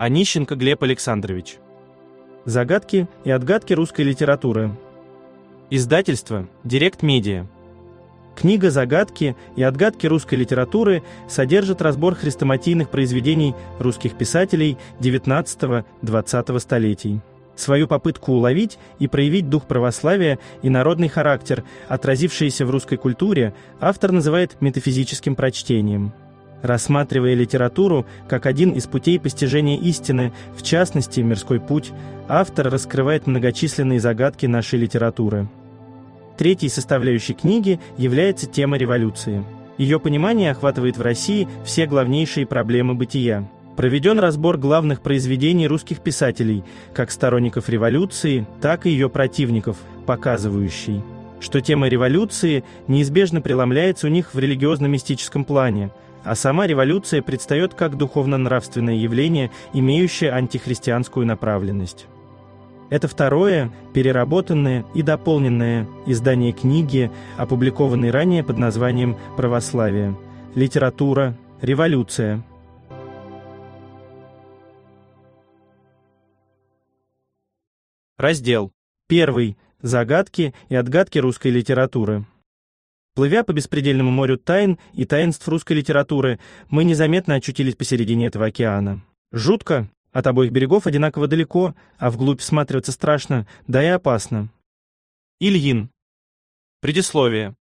Онищенко Глеб Александрович. Загадки и отгадки русской литературы. Издательство «Директ Медиа». Книга «Загадки и отгадки русской литературы» содержит разбор хрестоматийных произведений русских писателей XIX-XX столетий. Свою попытку уловить и проявить дух православия и народный характер, отразившийся в русской культуре, автор называет метафизическим прочтением – Рассматривая литературу как один из путей постижения истины, в частности, мирской путь, автор раскрывает многочисленные загадки нашей литературы. Третьей составляющей книги является тема революции. Ее понимание охватывает в России все главнейшие проблемы бытия. Проведен разбор главных произведений русских писателей, как сторонников революции, так и ее противников, показывающий, что тема революции неизбежно преломляется у них в религиозно-мистическом плане – а сама революция предстает как духовно-нравственное явление, имеющее антихристианскую направленность. Это второе, переработанное и дополненное издание книги, опубликованной ранее под названием «Православие. Литература. Революция». Раздел. Первый. Загадки и отгадки русской литературы. Плывя по беспредельному морю тайн и таинств русской литературы, мы незаметно очутились посередине этого океана. Жутко, от обоих берегов одинаково далеко, а вглубь всматриваться страшно, да и опасно. Ильин. Предисловие.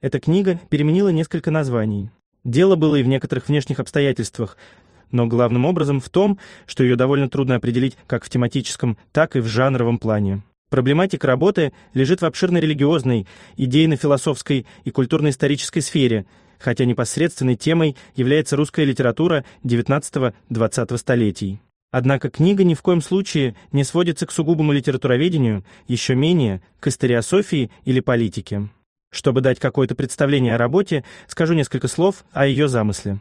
Эта книга переменила несколько названий. Дело было и в некоторых внешних обстоятельствах, но главным образом в том, что ее довольно трудно определить как в тематическом, так и в жанровом плане. Проблематика работы лежит в обширной религиозной, идейно-философской и культурно-исторической сфере, хотя непосредственной темой является русская литература XIX-XX столетий. Однако книга ни в коем случае не сводится к сугубому литературоведению, еще менее к историософии или политике. Чтобы дать какое-то представление о работе, скажу несколько слов о ее замысле.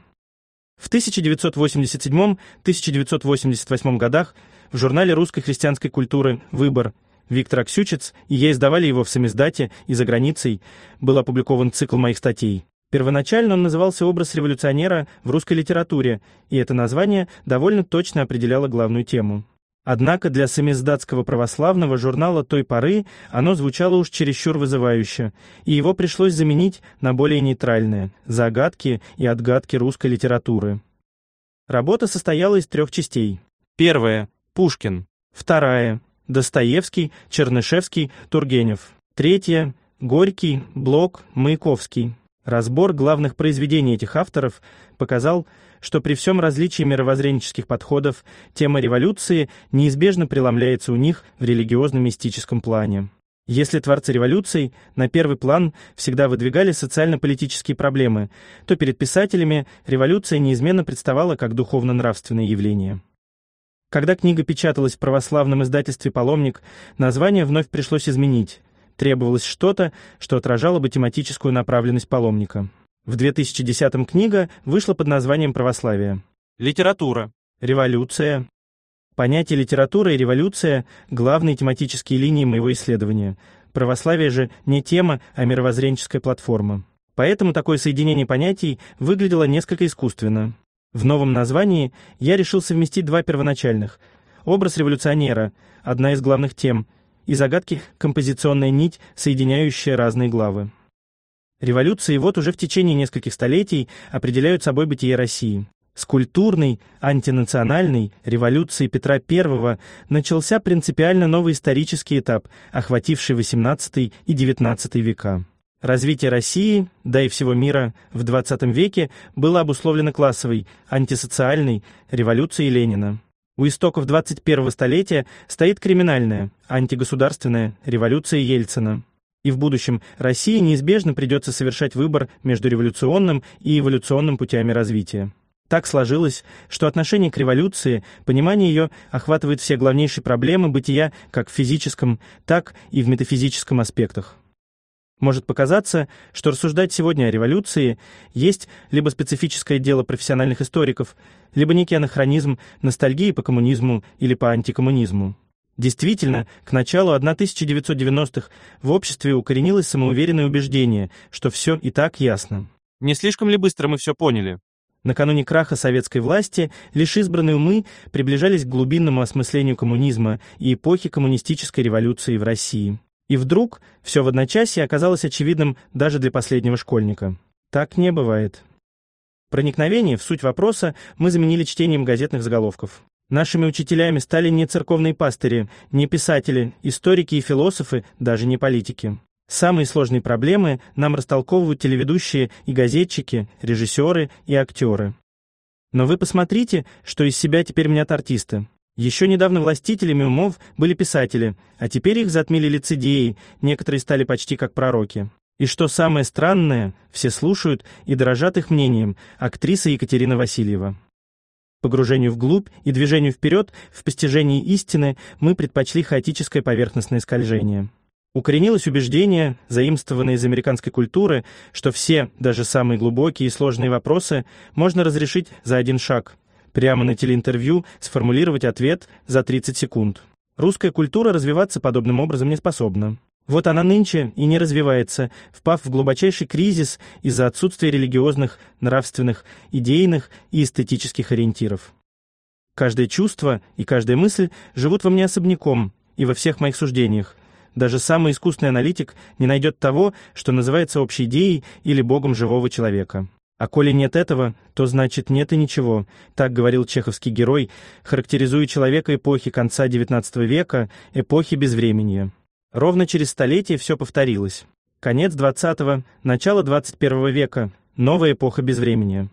В 1987-1988 годах в журнале русской христианской культуры «Выбор» Виктор Аксючец, и я издавали его в самиздате и за границей. Был опубликован цикл моих статей. Первоначально он назывался «Образ революционера в русской литературе», и это название довольно точно определяло главную тему. Однако для самиздатского православного журнала той поры оно звучало уж чересчур вызывающе, и его пришлось заменить на более нейтральное «Загадки и отгадки русской литературы». Работа состояла из трех частей. Первая – Пушкин. Вторая Достоевский, Чернышевский, Тургенев. Третье. Горький, Блок, Маяковский. Разбор главных произведений этих авторов показал, что при всем различии мировоззренческих подходов тема революции неизбежно преломляется у них в религиозно-мистическом плане. Если творцы революций на первый план всегда выдвигали социально-политические проблемы, то перед писателями революция неизменно представала как духовно-нравственное явление. Когда книга печаталась в православном издательстве «Паломник», название вновь пришлось изменить. Требовалось что-то, что отражало бы тематическую направленность «Паломника». В 2010-м книга вышла под названием «Православие». Литература. Революция. Понятие литература и революция – главные тематические линии моего исследования. Православие же не тема, а мировоззренческая платформа. Поэтому такое соединение понятий выглядело несколько искусственно. В новом названии я решил совместить два первоначальных – образ революционера, одна из главных тем, и загадки «Композиционная нить, соединяющая разные главы». Революции вот уже в течение нескольких столетий определяют собой бытие России. С культурной, антинациональной революции Петра I начался принципиально новый исторический этап, охвативший XVIII и XIX века. Развитие России, да и всего мира в XX веке было обусловлено классовой, антисоциальной революцией Ленина. У истоков 21-го столетия стоит криминальная, антигосударственная революция Ельцина. И в будущем России неизбежно придется совершать выбор между революционным и эволюционным путями развития. Так сложилось, что отношение к революции, понимание ее охватывает все главнейшие проблемы бытия как в физическом, так и в метафизическом аспектах. Может показаться, что рассуждать сегодня о революции есть либо специфическое дело профессиональных историков, либо некий анахронизм ностальгии по коммунизму или по антикоммунизму. Действительно, к началу 1990-х в обществе укоренилось самоуверенное убеждение, что все и так ясно. Не слишком ли быстро мы все поняли? Накануне краха советской власти лишь избранные умы приближались к глубинному осмыслению коммунизма и эпохи коммунистической революции в России. И вдруг все в одночасье оказалось очевидным даже для последнего школьника. Так не бывает. Проникновение в суть вопроса мы заменили чтением газетных заголовков. Нашими учителями стали не церковные пастыри, не писатели, историки и философы, даже не политики. Самые сложные проблемы нам растолковывают телеведущие и газетчики, режиссеры и актеры. Но вы посмотрите, что из себя теперь мнят артисты. Еще недавно властителями умов были писатели, а теперь их затмили лицедеи, некоторые стали почти как пророки. И что самое странное, все слушают и дорожат их мнением, актриса Екатерина Васильева. Погружению вглубь и движению вперед в постижении истины мы предпочли хаотическое поверхностное скольжение. Укоренилось убеждение, заимствованное из американской культуры, что все, даже самые глубокие и сложные вопросы, можно разрешить за один шаг – прямо на телеинтервью сформулировать ответ за 30 секунд. Русская культура развиваться подобным образом не способна. Вот она нынче и не развивается, впав в глубочайший кризис из-за отсутствия религиозных, нравственных, идейных и эстетических ориентиров. Каждое чувство и каждая мысль живут во мне особняком и во всех моих суждениях. Даже самый искусный аналитик не найдет того, что называется общей идеей или богом живого человека. А коли нет этого, то значит нет и ничего, так говорил чеховский герой, характеризуя человека эпохи конца XIX века, эпохи безвременья. Ровно через столетие все повторилось. Конец XX, начало XXI века, новая эпоха безвременья.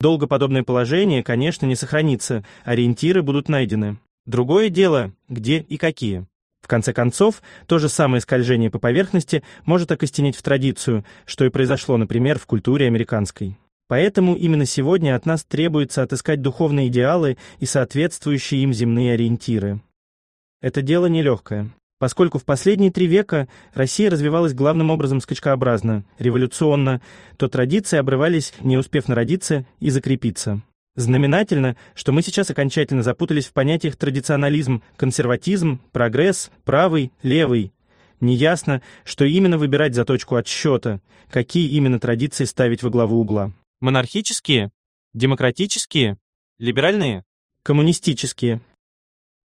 Долго подобное положение, конечно, не сохранится, ориентиры будут найдены. Другое дело, где и какие конце концов, то же самое скольжение по поверхности может окостенеть в традицию, что и произошло, например, в культуре американской. Поэтому именно сегодня от нас требуется отыскать духовные идеалы и соответствующие им земные ориентиры. Это дело нелегкое, поскольку в последние три века Россия развивалась главным образом скачкообразно, революционно, то традиции обрывались, не успев народиться и закрепиться. Знаменательно, что мы сейчас окончательно запутались в понятиях традиционализм, консерватизм, прогресс, правый, левый. Неясно, что именно выбирать за точку отсчета, какие именно традиции ставить во главу угла. Монархические? Демократические? Либеральные? Коммунистические.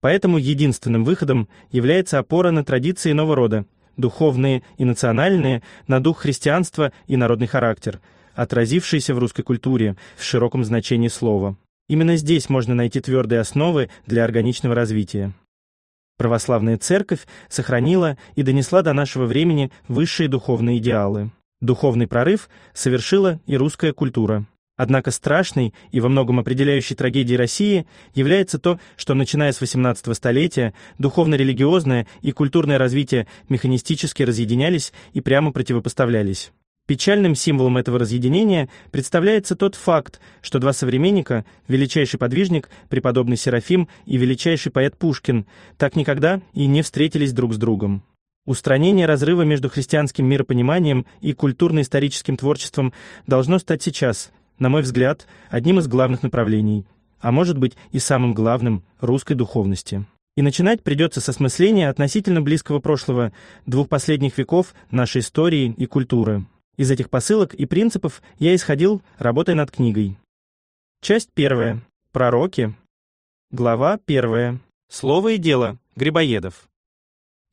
Поэтому единственным выходом является опора на традиции нового рода, духовные и национальные, на дух христианства и народный характер – отразившийся в русской культуре в широком значении слова. Именно здесь можно найти твердые основы для органичного развития. Православная церковь сохранила и донесла до нашего времени высшие духовные идеалы. Духовный прорыв совершила и русская культура. Однако страшной и во многом определяющей трагедией России является то, что начиная с XVIII столетия духовно-религиозное и культурное развитие механистически разъединялись и прямо противопоставлялись. Печальным символом этого разъединения представляется тот факт, что два современника, величайший подвижник, преподобный Серафим и величайший поэт Пушкин, так никогда и не встретились друг с другом. Устранение разрыва между христианским миропониманием и культурно-историческим творчеством должно стать сейчас, на мой взгляд, одним из главных направлений, а может быть и самым главным русской духовности. И начинать придется с осмысления относительно близкого прошлого, двух последних веков нашей истории и культуры. Из этих посылок и принципов я исходил, работая над книгой. Часть первая. Пророки. Глава первая. Слово и дело. Грибоедов.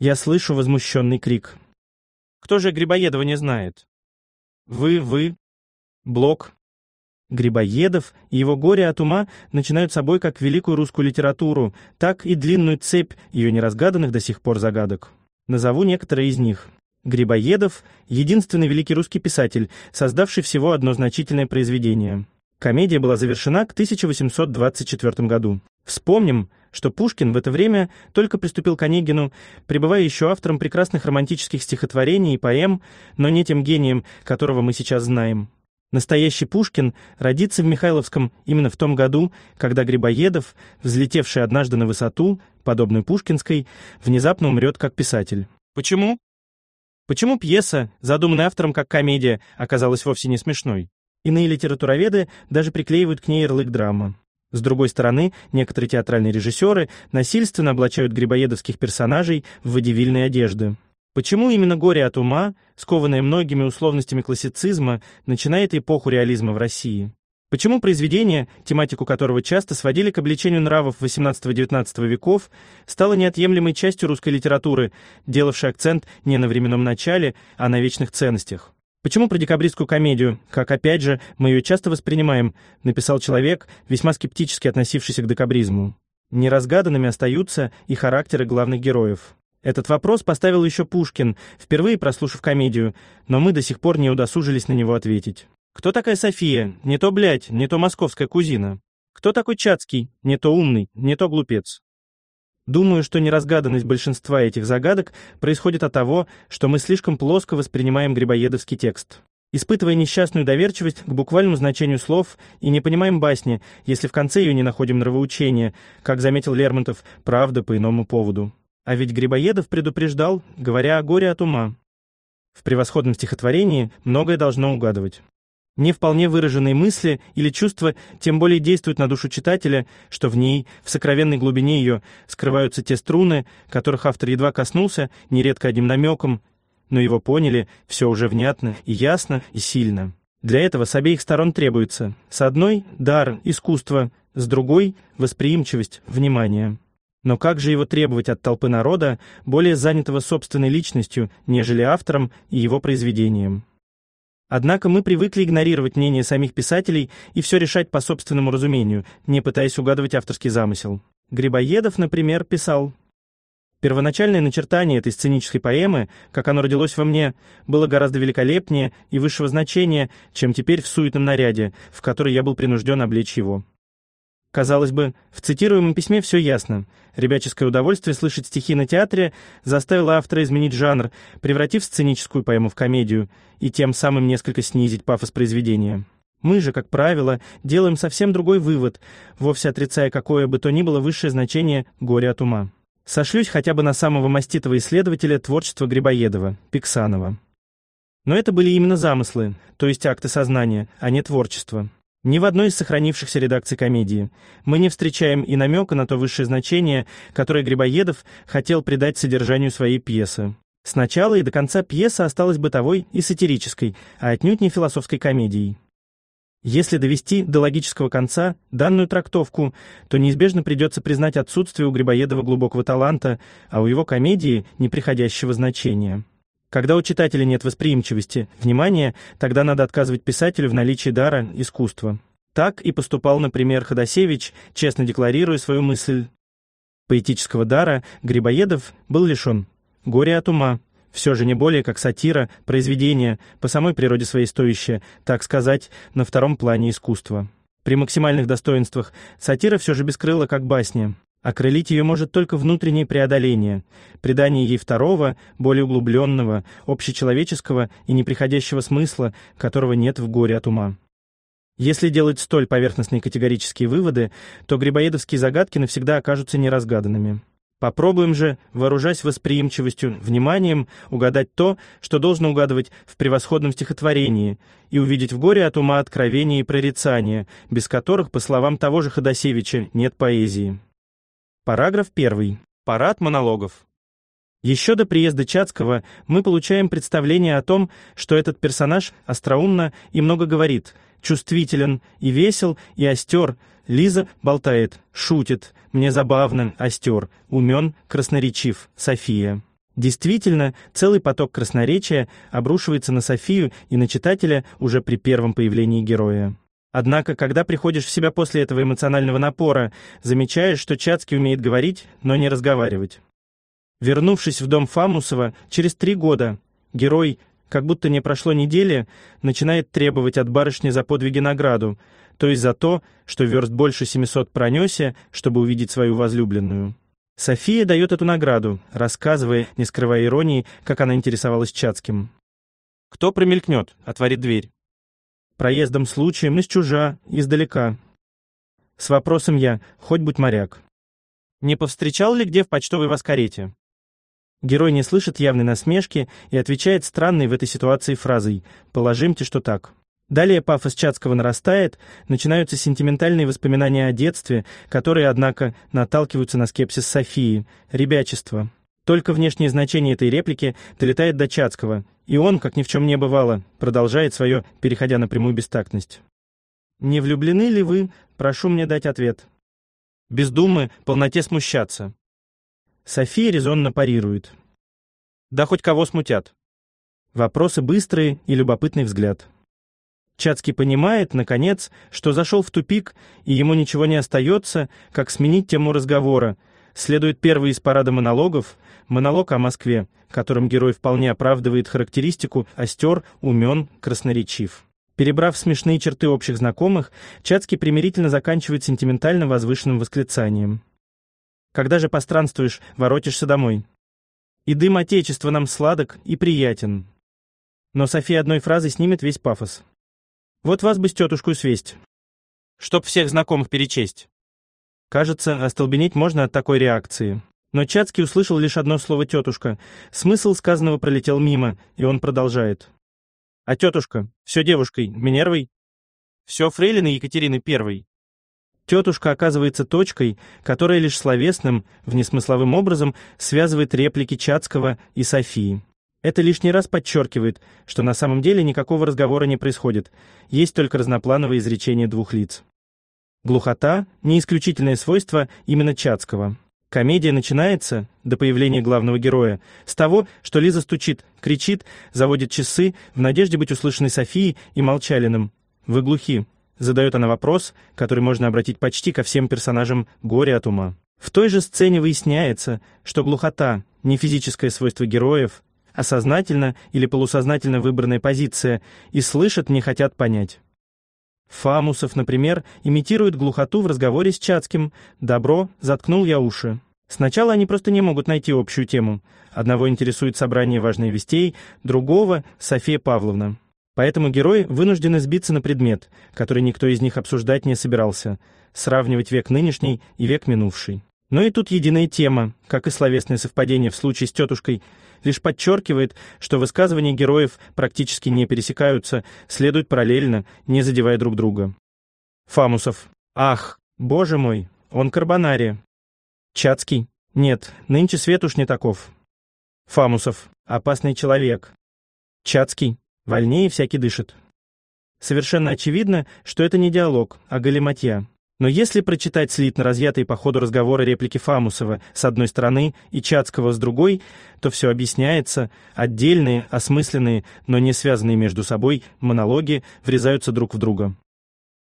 Я слышу возмущенный крик. Кто же Грибоедова не знает? Вы, вы. Блок. Грибоедов и его горе от ума начинают собой как великую русскую литературу, так и длинную цепь ее неразгаданных до сих пор загадок. Назову некоторые из них. Грибоедов — единственный великий русский писатель, создавший всего одно значительное произведение. Комедия была завершена к 1824 году. Вспомним, что Пушкин в это время только приступил к Онегину, пребывая еще автором прекрасных романтических стихотворений и поэм, но не тем гением, которого мы сейчас знаем. Настоящий Пушкин родится в Михайловском именно в том году, когда Грибоедов, взлетевший однажды на высоту, подобную пушкинской, внезапно умрет как писатель. Почему? Почему пьеса, задуманная автором как комедия, оказалась вовсе не смешной? Иные литературоведы даже приклеивают к ней ярлык драма. С другой стороны, некоторые театральные режиссеры насильственно облачают грибоедовских персонажей в водевильные одежды. Почему именно «Горе от ума», скованное многими условностями классицизма, начинает эпоху реализма в России? Почему произведение, тематику которого часто сводили к обличению нравов XVIII-XIX веков, стало неотъемлемой частью русской литературы, делавшей акцент не на временном начале, а на вечных ценностях? Почему про декабристскую комедию, как, опять же, мы ее часто воспринимаем, написал человек, весьма скептически относившийся к декабризму? Неразгаданными остаются и характеры главных героев. Этот вопрос поставил еще Пушкин, впервые прослушав комедию, но мы до сих пор не удосужились на него ответить. Кто такая София? Не то, блядь, не то московская кузина. Кто такой Чацкий? Не то умный, не то глупец. Думаю, что неразгаданность большинства этих загадок происходит от того, что мы слишком плоско воспринимаем грибоедовский текст. Испытывая несчастную доверчивость к буквальному значению слов и не понимаем басни, если в конце ее не находим нравоучения, как заметил Лермонтов, правда по иному поводу. А ведь Грибоедов предупреждал, говоря о горе от ума. В превосходном стихотворении многое должно угадывать. Не вполне выраженные мысли или чувства тем более действуют на душу читателя, что в ней, в сокровенной глубине ее, скрываются те струны, которых автор едва коснулся, нередко одним намеком, но его поняли, все уже внятно и ясно и сильно. Для этого с обеих сторон требуется. С одной – дар, искусство, с другой – восприимчивость, внимание. Но как же его требовать от толпы народа, более занятого собственной личностью, нежели автором и его произведением? Однако мы привыкли игнорировать мнение самих писателей и все решать по собственному разумению, не пытаясь угадывать авторский замысел. Грибоедов, например, писал Первоначальное начертание этой сценической поэмы, как оно родилось во мне, было гораздо великолепнее и высшего значения, чем теперь в суетном наряде, в который я был принужден облечь его. Казалось бы, в цитируемом письме все ясно. Ребяческое удовольствие слышать стихи на театре заставило автора изменить жанр, превратив сценическую поэму в комедию, и тем самым несколько снизить пафос произведения. Мы же, как правило, делаем совсем другой вывод, вовсе отрицая какое бы то ни было высшее значение горя от ума». Сошлюсь хотя бы на самого маститого исследователя творчества Грибоедова, Пиксанова. Но это были именно замыслы, то есть акты сознания, а не творчество. Ни в одной из сохранившихся редакций комедии мы не встречаем и намека на то высшее значение, которое Грибоедов хотел придать содержанию своей пьесы. С начала и до конца пьеса осталась бытовой и сатирической, а отнюдь не философской комедией. Если довести до логического конца данную трактовку, то неизбежно придется признать отсутствие у Грибоедова глубокого таланта, а у его комедии неприходящего значения. Когда у читателя нет восприимчивости, внимания, тогда надо отказывать писателю в наличии дара искусства. Так и поступал, например, Ходосевич, честно декларируя свою мысль. Поэтического дара Грибоедов был лишен. Горе от ума. Все же не более как сатира, произведение, по самой природе своей стоящее, так сказать, на втором плане искусства. При максимальных достоинствах сатира все же бескрыла как басня. Окрылить ее может только внутреннее преодоление, придание ей второго, более углубленного, общечеловеческого и неприходящего смысла, которого нет в горе от ума. Если делать столь поверхностные категорические выводы, то грибоедовские загадки навсегда окажутся неразгаданными. Попробуем же, вооружаясь восприимчивостью, вниманием, угадать то, что должно угадывать в превосходном стихотворении, и увидеть в горе от ума откровение и прорицание, без которых, по словам того же Ходосевича, нет поэзии. Параграф 1. Парад монологов. Еще до приезда Чацкого мы получаем представление о том, что этот персонаж остроумно и много говорит, чувствителен и весел, и остер. Лиза болтает, шутит, мне забавно, остер, умен, красноречив, София. Действительно, целый поток красноречия обрушивается на Софию и на читателя уже при первом появлении героя. Однако, когда приходишь в себя после этого эмоционального напора, замечаешь, что Чацкий умеет говорить, но не разговаривать. Вернувшись в дом Фамусова, через три года герой, как будто не прошло недели, начинает требовать от барышни за подвиги награду, то есть за то, что верст больше 700 пронесе, чтобы увидеть свою возлюбленную. София дает эту награду, рассказывая, не скрывая иронии, как она интересовалась Чацким. «Кто промелькнет?» — отворит дверь проездом случаем из чужа, издалека. С вопросом я, хоть будь моряк. Не повстречал ли где в почтовой воскарете? Герой не слышит явной насмешки и отвечает странной в этой ситуации фразой «положимте, что так». Далее пафос Чацкого нарастает, начинаются сентиментальные воспоминания о детстве, которые, однако, наталкиваются на скепсис Софии, ребячество. Только внешнее значение этой реплики долетает до Чацкого, и он, как ни в чем не бывало, продолжает свое, переходя на прямую бестактность. «Не влюблены ли вы? Прошу мне дать ответ». Без думы, полноте смущаться. София резонно парирует. «Да хоть кого смутят». Вопросы быстрые и любопытный взгляд. Чацкий понимает, наконец, что зашел в тупик, и ему ничего не остается, как сменить тему разговора — следует первый из парада монологов, монолог о Москве, которым герой вполне оправдывает характеристику остер, умен, красноречив. Перебрав смешные черты общих знакомых, Чацкий примирительно заканчивает сентиментально возвышенным восклицанием. «Когда же постранствуешь, воротишься домой. И дым Отечества нам сладок и приятен». Но София одной фразы снимет весь пафос. «Вот вас бы с тетушку свесть». «Чтоб всех знакомых перечесть». Кажется, остолбенеть можно от такой реакции. Но Чацкий услышал лишь одно слово «тетушка». Смысл сказанного пролетел мимо, и он продолжает. «А тетушка? Все девушкой, Минервой?» «Все фрейлиной Екатерины Первой». Тетушка оказывается точкой, которая лишь словесным, внесмысловым образом связывает реплики Чацкого и Софии. Это лишний раз подчеркивает, что на самом деле никакого разговора не происходит, есть только разноплановое изречение двух лиц. Глухота – не исключительное свойство именно Чатского. Комедия начинается, до появления главного героя, с того, что Лиза стучит, кричит, заводит часы в надежде быть услышанной Софией и Молчалиным. «Вы глухи», – задает она вопрос, который можно обратить почти ко всем персонажам горя от ума». В той же сцене выясняется, что глухота – не физическое свойство героев, а сознательно или полусознательно выбранная позиция, и слышат не хотят понять. Фамусов, например, имитирует глухоту в разговоре с Чацким. «Добро, заткнул я уши». Сначала они просто не могут найти общую тему. Одного интересует собрание важных вестей, другого — София Павловна. Поэтому герои вынуждены сбиться на предмет, который никто из них обсуждать не собирался, сравнивать век нынешний и век минувший. Но и тут единая тема, как и словесное совпадение в случае с тетушкой лишь подчеркивает, что высказывания героев практически не пересекаются, следуют параллельно, не задевая друг друга. Фамусов. Ах, боже мой, он Карбонари. Чацкий. Нет, нынче свет уж не таков. Фамусов. Опасный человек. Чацкий. Вольнее всякий дышит. Совершенно очевидно, что это не диалог, а галиматья. Но если прочитать слитно разъятые по ходу разговора реплики Фамусова с одной стороны и Чацкого с другой, то все объясняется, отдельные, осмысленные, но не связанные между собой монологи врезаются друг в друга.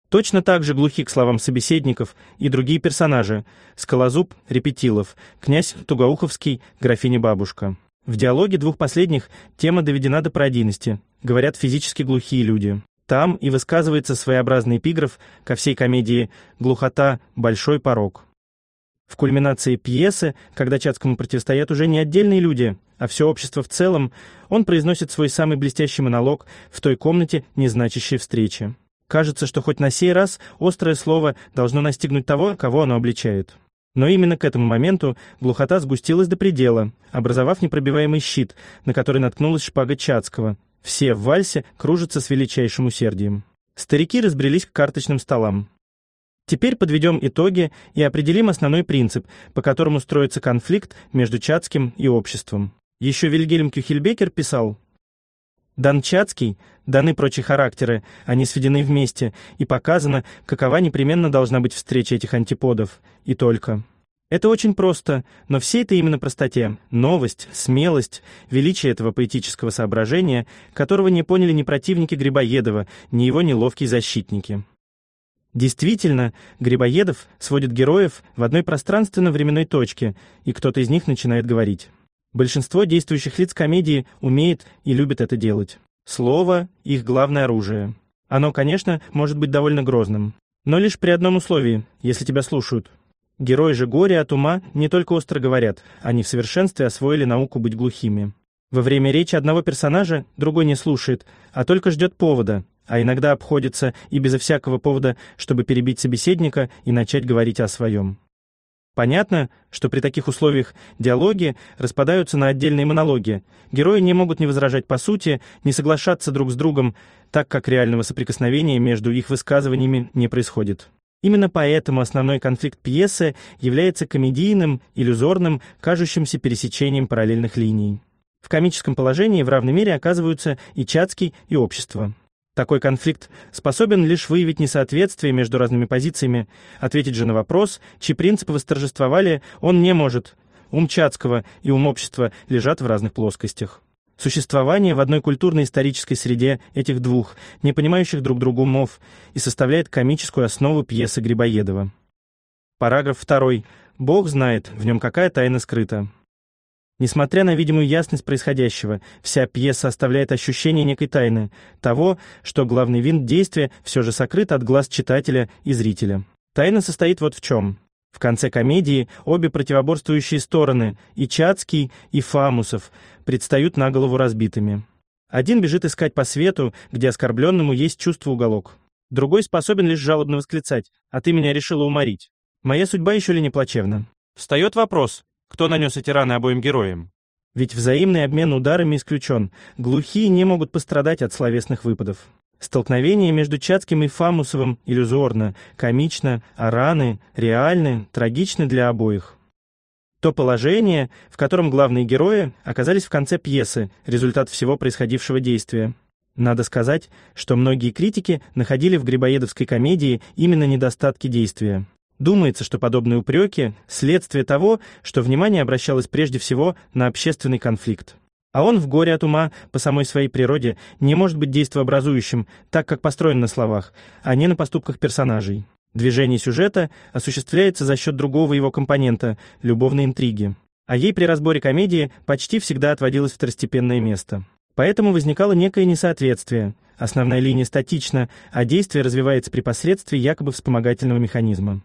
Точно так же глухи к словам собеседников и другие персонажи – Скалозуб, Репетилов, князь Тугауховский, графиня-бабушка. В диалоге двух последних тема доведена до пародийности, говорят физически глухие люди. Там и высказывается своеобразный эпиграф ко всей комедии «Глухота – большой порог». В кульминации пьесы, когда Чацкому противостоят уже не отдельные люди, а все общество в целом, он произносит свой самый блестящий монолог в той комнате незначащей встречи. Кажется, что хоть на сей раз острое слово должно настигнуть того, кого оно обличает. Но именно к этому моменту глухота сгустилась до предела, образовав непробиваемый щит, на который наткнулась шпага Чацкого, все в вальсе кружатся с величайшим усердием. Старики разбрелись к карточным столам. Теперь подведем итоги и определим основной принцип, по которому строится конфликт между Чацким и обществом. Еще Вильгельм Кюхельбекер писал, «Дан Чацкий, даны прочие характеры, они сведены вместе, и показано, какова непременно должна быть встреча этих антиподов, и только». Это очень просто, но все это именно простоте, новость, смелость, величие этого поэтического соображения, которого не поняли ни противники Грибоедова, ни его неловкие защитники. Действительно, Грибоедов сводит героев в одной пространственно-временной точке, и кто-то из них начинает говорить. Большинство действующих лиц комедии умеет и любит это делать. Слово — их главное оружие. Оно, конечно, может быть довольно грозным. Но лишь при одном условии, если тебя слушают — Герои же горя от ума не только остро говорят, они в совершенстве освоили науку быть глухими. Во время речи одного персонажа другой не слушает, а только ждет повода, а иногда обходится и безо всякого повода, чтобы перебить собеседника и начать говорить о своем. Понятно, что при таких условиях диалоги распадаются на отдельные монологи. Герои не могут не возражать по сути, не соглашаться друг с другом, так как реального соприкосновения между их высказываниями не происходит. Именно поэтому основной конфликт пьесы является комедийным, иллюзорным, кажущимся пересечением параллельных линий. В комическом положении в равной мере оказываются и Чацкий, и общество. Такой конфликт способен лишь выявить несоответствие между разными позициями, ответить же на вопрос, чьи принципы восторжествовали, он не может. Ум Чацкого и ум общества лежат в разных плоскостях существование в одной культурно-исторической среде этих двух, не понимающих друг друга умов, и составляет комическую основу пьесы Грибоедова. Параграф 2. Бог знает, в нем какая тайна скрыта. Несмотря на видимую ясность происходящего, вся пьеса оставляет ощущение некой тайны, того, что главный винт действия все же сокрыт от глаз читателя и зрителя. Тайна состоит вот в чем. В конце комедии обе противоборствующие стороны, и Чацкий, и Фамусов, предстают на голову разбитыми. Один бежит искать по свету, где оскорбленному есть чувство уголок. Другой способен лишь жалобно восклицать «А ты меня решила уморить». Моя судьба еще ли не плачевна? Встает вопрос, кто нанес эти раны обоим героям? Ведь взаимный обмен ударами исключен. Глухие не могут пострадать от словесных выпадов. Столкновение между Чацким и Фамусовым иллюзорно, комично, а раны реальны, трагичны для обоих то положение, в котором главные герои оказались в конце пьесы, результат всего происходившего действия. Надо сказать, что многие критики находили в грибоедовской комедии именно недостатки действия. Думается, что подобные упреки – следствие того, что внимание обращалось прежде всего на общественный конфликт. А он в горе от ума по самой своей природе не может быть действообразующим, так как построен на словах, а не на поступках персонажей. Движение сюжета осуществляется за счет другого его компонента — любовной интриги. А ей при разборе комедии почти всегда отводилось второстепенное место. Поэтому возникало некое несоответствие. Основная линия статична, а действие развивается при посредстве якобы вспомогательного механизма.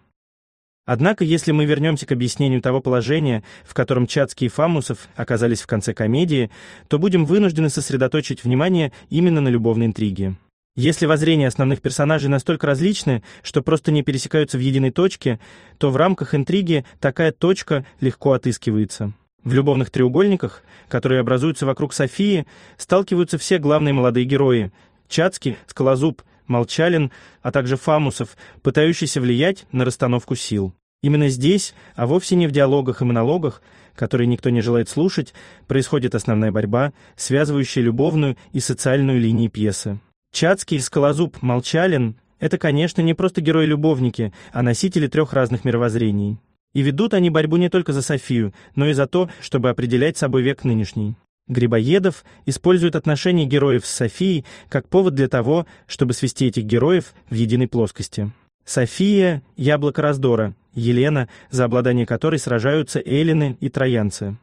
Однако, если мы вернемся к объяснению того положения, в котором Чацкий и Фамусов оказались в конце комедии, то будем вынуждены сосредоточить внимание именно на любовной интриге. Если воззрения основных персонажей настолько различны, что просто не пересекаются в единой точке, то в рамках интриги такая точка легко отыскивается. В любовных треугольниках, которые образуются вокруг Софии, сталкиваются все главные молодые герои – Чацкий, Скалозуб, Молчалин, а также Фамусов, пытающийся влиять на расстановку сил. Именно здесь, а вовсе не в диалогах и монологах, которые никто не желает слушать, происходит основная борьба, связывающая любовную и социальную линии пьесы. Чацкий, Скалозуб, Молчалин — это, конечно, не просто герои-любовники, а носители трех разных мировоззрений. И ведут они борьбу не только за Софию, но и за то, чтобы определять собой век нынешний. Грибоедов использует отношения героев с Софией как повод для того, чтобы свести этих героев в единой плоскости. София – яблоко раздора, Елена, за обладание которой сражаются эллины и троянцы.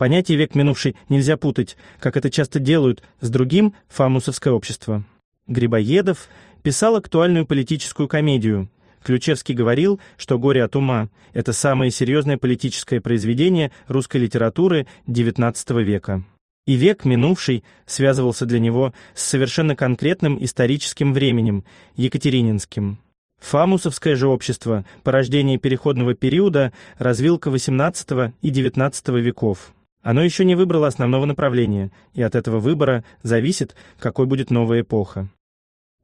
Понятие «век минувший» нельзя путать, как это часто делают с другим фамусовское общество. Грибоедов писал актуальную политическую комедию. Ключевский говорил, что «Горе от ума» — это самое серьезное политическое произведение русской литературы XIX века. И век минувший связывался для него с совершенно конкретным историческим временем — Екатерининским. Фамусовское же общество, порождение переходного периода, развилка XVIII и XIX веков. Оно еще не выбрало основного направления, и от этого выбора зависит, какой будет новая эпоха.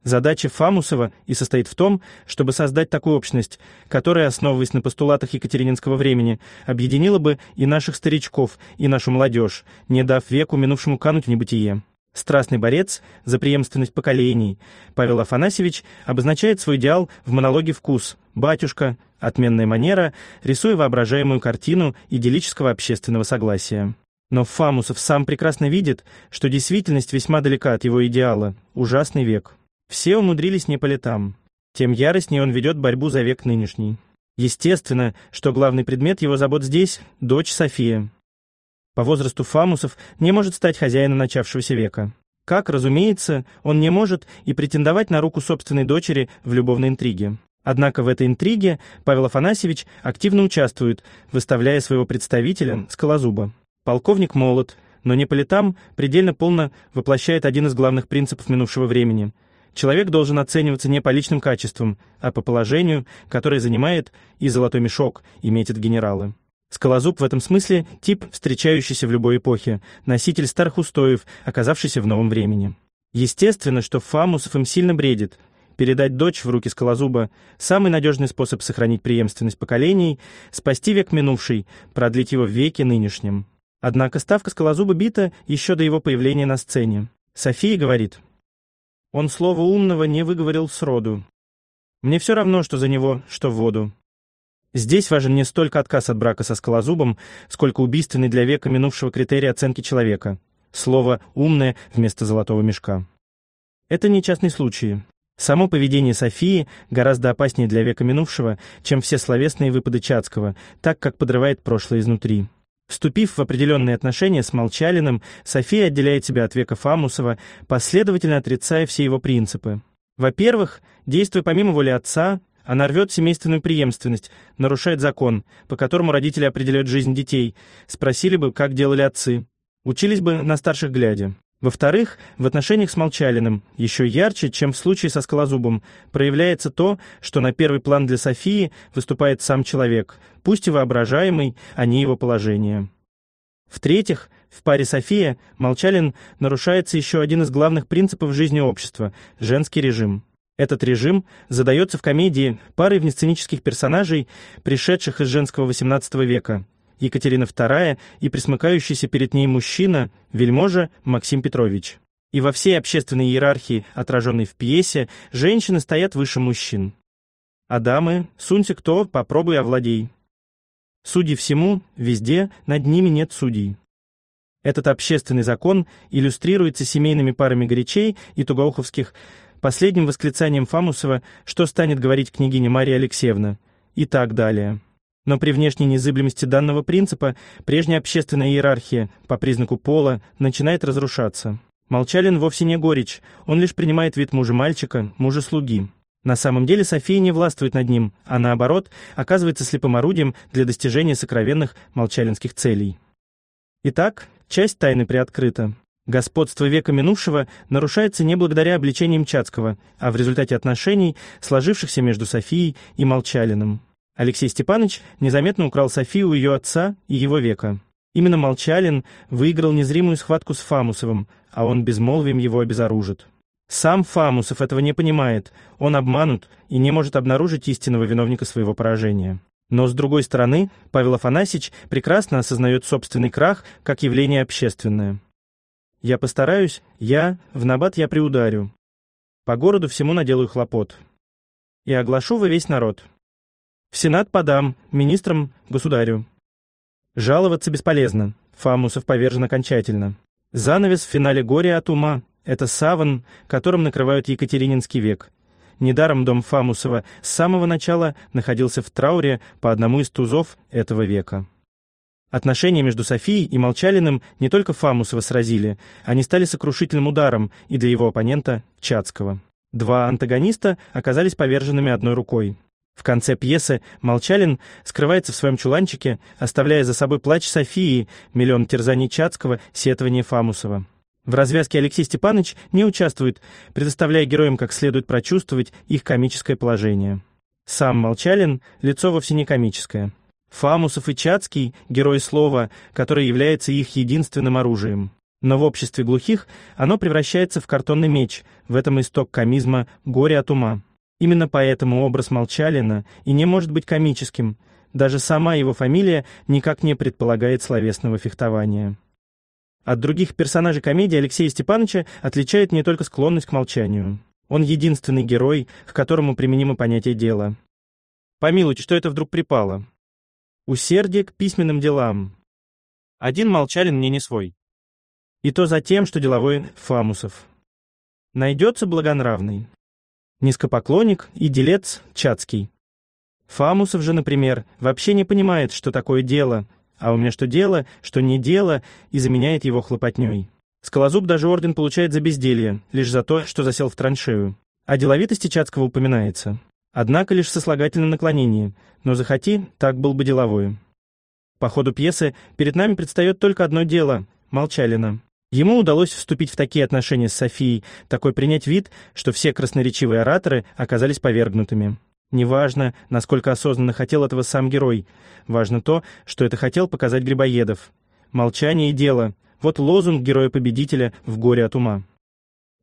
Задача Фамусова и состоит в том, чтобы создать такую общность, которая, основываясь на постулатах екатерининского времени, объединила бы и наших старичков, и нашу молодежь, не дав веку минувшему кануть в небытие. Страстный борец за преемственность поколений Павел Афанасьевич обозначает свой идеал в монологе «Вкус». «Батюшка, Отменная манера, рисуя воображаемую картину идиллического общественного согласия. Но Фамусов сам прекрасно видит, что действительность весьма далека от его идеала, ужасный век. Все умудрились не по летам. Тем яростнее он ведет борьбу за век нынешний. Естественно, что главный предмет его забот здесь – дочь София. По возрасту Фамусов не может стать хозяином начавшегося века. Как, разумеется, он не может и претендовать на руку собственной дочери в любовной интриге. Однако в этой интриге Павел Афанасьевич активно участвует, выставляя своего представителя Скалозуба. Полковник молод, но не по летам предельно полно воплощает один из главных принципов минувшего времени. Человек должен оцениваться не по личным качествам, а по положению, которое занимает, и золотой мешок, и метит генералы. Скалозуб в этом смысле – тип, встречающийся в любой эпохе, носитель старых устоев, оказавшийся в новом времени. Естественно, что Фамусов им сильно бредит, Передать дочь в руки Скалозуба – самый надежный способ сохранить преемственность поколений, спасти век минувший, продлить его в веке нынешнем. Однако ставка Скалозуба бита еще до его появления на сцене. София говорит, «Он слово умного не выговорил сроду. Мне все равно, что за него, что в воду». Здесь важен не столько отказ от брака со Скалозубом, сколько убийственный для века минувшего критерий оценки человека. Слово «умное» вместо «золотого мешка». Это не частный случай. Само поведение Софии гораздо опаснее для века минувшего, чем все словесные выпады Чацкого, так как подрывает прошлое изнутри. Вступив в определенные отношения с Молчалиным, София отделяет себя от века Фамусова, последовательно отрицая все его принципы. Во-первых, действуя помимо воли отца, она рвет семейственную преемственность, нарушает закон, по которому родители определяют жизнь детей. Спросили бы, как делали отцы. Учились бы на старших глядя. Во-вторых, в отношениях с Молчалиным еще ярче, чем в случае со Скалозубом, проявляется то, что на первый план для Софии выступает сам человек, пусть и воображаемый, а не его положение. В-третьих, в паре София Молчалин нарушается еще один из главных принципов жизни общества – женский режим. Этот режим задается в комедии парой внесценических персонажей, пришедших из женского XVIII века Екатерина II и присмыкающийся перед ней мужчина, вельможа Максим Петрович. И во всей общественной иерархии, отраженной в пьесе, женщины стоят выше мужчин. А дамы, сунься кто, попробуй овладей. Судьи всему, везде, над ними нет судей. Этот общественный закон иллюстрируется семейными парами горячей и тугауховских, последним восклицанием Фамусова «Что станет говорить княгиня Мария Алексеевна?» и так далее. Но при внешней незыблемости данного принципа прежняя общественная иерархия по признаку пола начинает разрушаться. Молчалин вовсе не горечь, он лишь принимает вид мужа-мальчика, мужа-слуги. На самом деле София не властвует над ним, а наоборот, оказывается слепым орудием для достижения сокровенных молчалинских целей. Итак, часть тайны приоткрыта. Господство века минувшего нарушается не благодаря обличениям Чацкого, а в результате отношений, сложившихся между Софией и Молчалиным. Алексей Степанович незаметно украл Софию у ее отца и его века. Именно Молчалин выиграл незримую схватку с Фамусовым, а он безмолвием его обезоружит. Сам Фамусов этого не понимает, он обманут и не может обнаружить истинного виновника своего поражения. Но, с другой стороны, Павел Афанасьевич прекрасно осознает собственный крах как явление общественное. «Я постараюсь, я, в набат я приударю. По городу всему наделаю хлопот. И оглашу вы весь народ». В Сенат подам, министрам, государю. Жаловаться бесполезно. Фамусов повержен окончательно. Занавес в финале горя от ума» — это саван, которым накрывают Екатерининский век. Недаром дом Фамусова с самого начала находился в трауре по одному из тузов этого века. Отношения между Софией и Молчалиным не только Фамусова сразили, они стали сокрушительным ударом и для его оппонента Чацкого. Два антагониста оказались поверженными одной рукой. В конце пьесы Молчалин скрывается в своем чуланчике, оставляя за собой плач Софии, миллион терзаний Чацкого, сетование Фамусова. В развязке Алексей Степанович не участвует, предоставляя героям как следует прочувствовать их комическое положение. Сам Молчалин – лицо вовсе не комическое. Фамусов и Чацкий – герой слова, который является их единственным оружием. Но в обществе глухих оно превращается в картонный меч, в этом исток комизма «Горе от ума». Именно поэтому образ Молчалина и не может быть комическим, даже сама его фамилия никак не предполагает словесного фехтования. От других персонажей комедии Алексея Степановича отличает не только склонность к молчанию. Он единственный герой, к которому применимо понятие дела. Помилуйте, что это вдруг припало? Усердие к письменным делам. Один молчалин мне не свой. И то за тем, что деловой Фамусов. Найдется благонравный низкопоклонник и делец Чацкий. Фамусов же, например, вообще не понимает, что такое дело, а у меня что дело, что не дело, и заменяет его хлопотней. Скалозуб даже орден получает за безделье, лишь за то, что засел в траншею. О деловитости Чацкого упоминается. Однако лишь в сослагательном наклонении, но захоти, так был бы деловой. По ходу пьесы перед нами предстает только одно дело — Молчалина. Ему удалось вступить в такие отношения с Софией, такой принять вид, что все красноречивые ораторы оказались повергнутыми. Неважно, насколько осознанно хотел этого сам герой. Важно то, что это хотел показать Грибоедов. «Молчание и дело» — вот лозунг героя-победителя в «Горе от ума».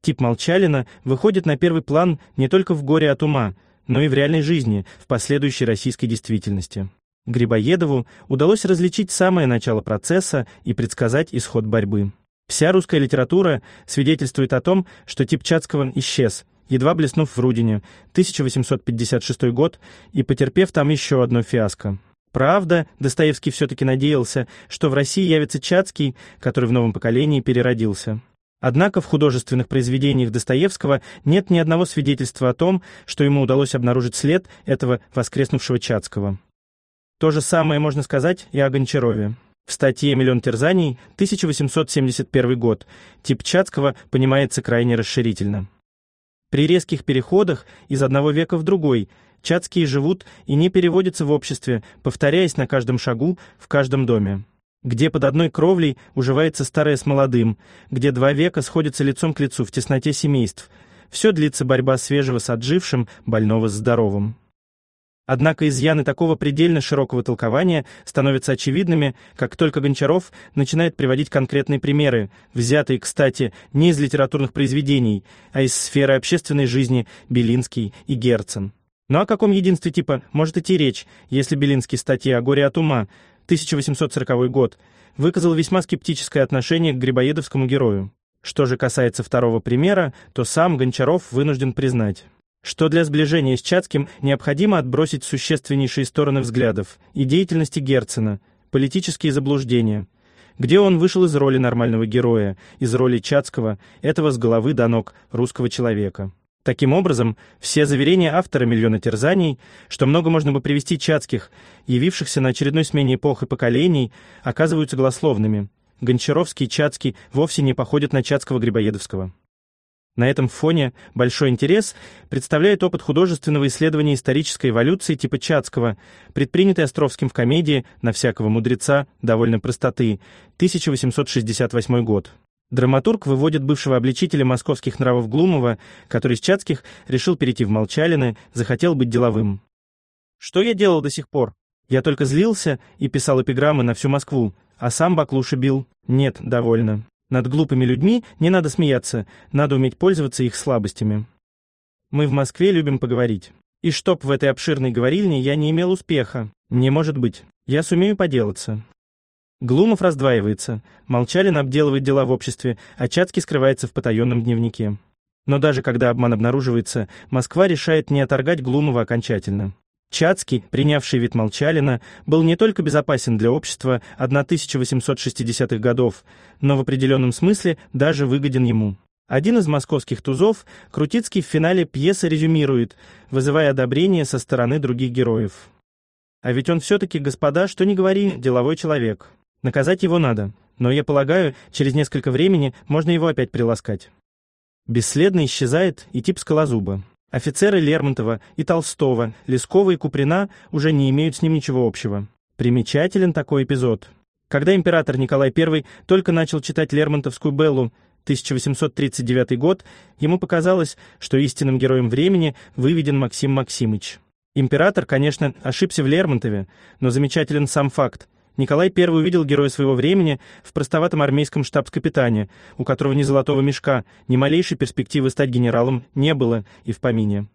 Тип Молчалина выходит на первый план не только в «Горе от ума», но и в реальной жизни, в последующей российской действительности. Грибоедову удалось различить самое начало процесса и предсказать исход борьбы. Вся русская литература свидетельствует о том, что тип Чацкого исчез, едва блеснув в Рудине, 1856 год, и потерпев там еще одно фиаско. Правда, Достоевский все-таки надеялся, что в России явится Чацкий, который в новом поколении переродился. Однако в художественных произведениях Достоевского нет ни одного свидетельства о том, что ему удалось обнаружить след этого воскреснувшего Чацкого. То же самое можно сказать и о Гончарове. В статье «Миллион терзаний» 1871 год тип Чацкого понимается крайне расширительно. При резких переходах из одного века в другой Чацкие живут и не переводятся в обществе, повторяясь на каждом шагу, в каждом доме. Где под одной кровлей уживается старое с молодым, где два века сходятся лицом к лицу в тесноте семейств. Все длится борьба свежего с отжившим, больного с здоровым. Однако изъяны такого предельно широкого толкования становятся очевидными, как только Гончаров начинает приводить конкретные примеры, взятые, кстати, не из литературных произведений, а из сферы общественной жизни Белинский и Герцен. Но ну о каком единстве типа может идти речь, если Белинский статья «О горе от ума» 1840 год выказал весьма скептическое отношение к грибоедовскому герою? Что же касается второго примера, то сам Гончаров вынужден признать что для сближения с Чацким необходимо отбросить существеннейшие стороны взглядов и деятельности Герцена, политические заблуждения, где он вышел из роли нормального героя, из роли Чацкого, этого с головы до ног русского человека. Таким образом, все заверения автора «Миллиона терзаний», что много можно бы привести Чацких, явившихся на очередной смене эпох и поколений, оказываются голословными. Гончаровский и Чацкий вовсе не походят на Чацкого-Грибоедовского. На этом фоне большой интерес представляет опыт художественного исследования исторической эволюции типа Чацкого, предпринятый Островским в комедии «На всякого мудреца довольно простоты» 1868 год. Драматург выводит бывшего обличителя московских нравов Глумова, который из Чацких решил перейти в Молчалины, захотел быть деловым. «Что я делал до сих пор? Я только злился и писал эпиграммы на всю Москву, а сам баклуши бил. Нет, довольно». Над глупыми людьми не надо смеяться, надо уметь пользоваться их слабостями. Мы в Москве любим поговорить. И чтоб в этой обширной говорильне я не имел успеха. Не может быть. Я сумею поделаться. Глумов раздваивается. Молчалин обделывает дела в обществе, а Чацкий скрывается в потаенном дневнике. Но даже когда обман обнаруживается, Москва решает не оторгать Глумова окончательно. Чацкий, принявший вид Молчалина, был не только безопасен для общества 1860-х годов, но в определенном смысле даже выгоден ему. Один из московских тузов, Крутицкий в финале пьесы резюмирует, вызывая одобрение со стороны других героев. А ведь он все-таки, господа, что не говори, деловой человек. Наказать его надо, но, я полагаю, через несколько времени можно его опять приласкать. Бесследно исчезает и тип скалозуба. Офицеры Лермонтова и Толстого, Лескова и Куприна уже не имеют с ним ничего общего. Примечателен такой эпизод. Когда император Николай I только начал читать Лермонтовскую «Беллу», 1839 год, ему показалось, что истинным героем времени выведен Максим Максимыч. Император, конечно, ошибся в Лермонтове, но замечателен сам факт. Николай I увидел героя своего времени в простоватом армейском штабс-капитане, у которого ни золотого мешка, ни малейшей перспективы стать генералом не было и в помине.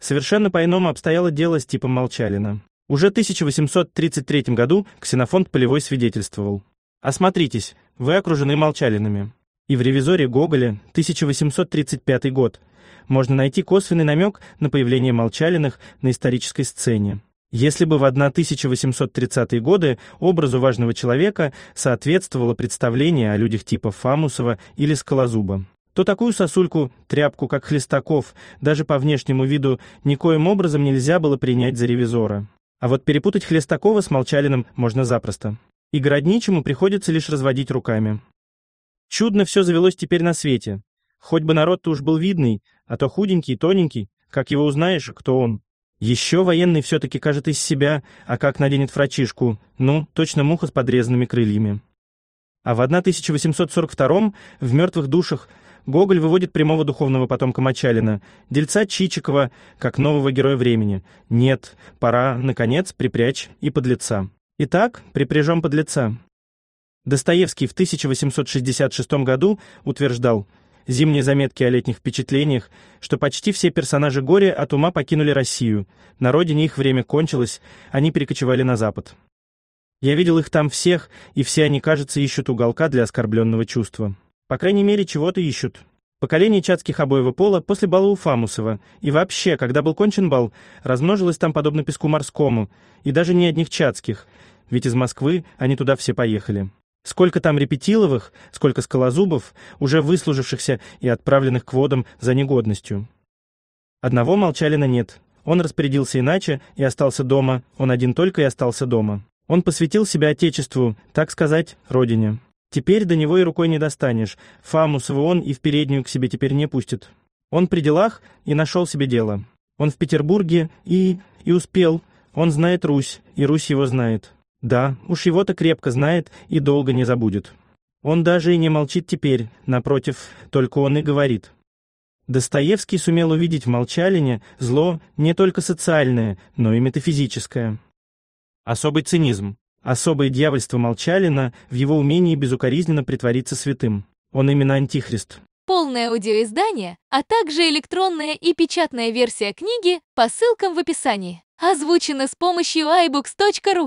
Совершенно по-иному обстояло дело с типом Молчалина. Уже в 1833 году ксенофонд Полевой свидетельствовал. «Осмотритесь, вы окружены Молчалинами». И в ревизоре Гоголя, 1835 год, можно найти косвенный намек на появление Молчалиных на исторической сцене. Если бы в 1830-е годы образу важного человека соответствовало представление о людях типа Фамусова или Скалозуба, то такую сосульку, тряпку, как Хлестаков, даже по внешнему виду никоим образом нельзя было принять за ревизора. А вот перепутать Хлестакова с Молчалиным можно запросто. И городничему приходится лишь разводить руками. Чудно все завелось теперь на свете. Хоть бы народ-то уж был видный, а то худенький, тоненький, как его узнаешь, кто он. Еще военный все-таки кажет из себя, а как наденет фрачишку. Ну, точно муха с подрезанными крыльями. А в 1842 в «Мертвых душах» Гоголь выводит прямого духовного потомка Мочалина, дельца Чичикова, как нового героя времени. Нет, пора, наконец, припрячь и подлеца. Итак, припряжем подлеца. Достоевский в 1866 году утверждал – зимние заметки о летних впечатлениях, что почти все персонажи горя от ума покинули Россию. На родине их время кончилось, они перекочевали на Запад. Я видел их там всех, и все они, кажется, ищут уголка для оскорбленного чувства. По крайней мере, чего-то ищут. Поколение чацких обоего пола после бала у Фамусова, и вообще, когда был кончен бал, размножилось там подобно песку морскому, и даже не одних чацких, ведь из Москвы они туда все поехали. Сколько там Репетиловых, сколько Скалозубов, уже выслужившихся и отправленных к водам за негодностью. Одного молчали на нет. Он распорядился иначе и остался дома, он один только и остался дома. Он посвятил себя Отечеству, так сказать, Родине. Теперь до него и рукой не достанешь, Фамус в он и в переднюю к себе теперь не пустит. Он при делах и нашел себе дело. Он в Петербурге и... и успел. Он знает Русь, и Русь его знает. Да, уж его-то крепко знает и долго не забудет. Он даже и не молчит теперь, напротив, только он и говорит. Достоевский сумел увидеть в молчалине зло не только социальное, но и метафизическое. Особый цинизм, особое дьявольство молчалина в его умении безукоризненно притвориться святым. Он именно антихрист. Полное аудиоиздание, а также электронная и печатная версия книги по ссылкам в описании. Озвучено с помощью iBooks.ru.